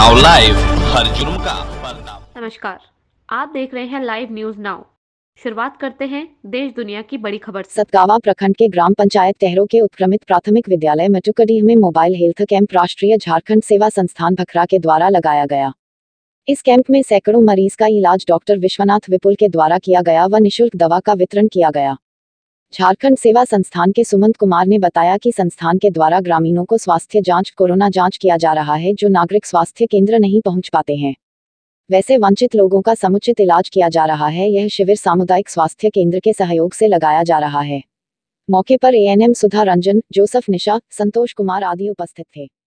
now live हर जुर्म का नमस्कार आप देख रहे हैं लाइव न्यूज नाउ शुरुआत करते हैं देश दुनिया की बड़ी खबर सतगावा प्रखंड के ग्राम पंचायत टहरो के उत्क्रमित प्राथमिक विद्यालय मटुकडीह में मोबाइल हेल्थ कैंप राष्ट्रीय झारखंड सेवा संस्थान भखरा के द्वारा लगाया गया इस कैंप में सैकड़ों मरीज का इलाज डॉक्टर विश्वनाथ विपुल के द्वारा किया गया व निशुल्क दवा का वितरण किया गया झारखंड सेवा संस्थान के सुमंत कुमार ने बताया कि संस्थान के द्वारा ग्रामीणों को स्वास्थ्य जांच कोरोना जांच किया जा रहा है जो नागरिक स्वास्थ्य केंद्र नहीं पहुंच पाते हैं वैसे वंचित लोगों का समुचित इलाज किया जा रहा है यह शिविर सामुदायिक स्वास्थ्य केंद्र के सहयोग से लगाया जा रहा है मौके पर एएनएम सुधा रंजन जोसफ निशा संतोष कुमार आदि उपस्थित थे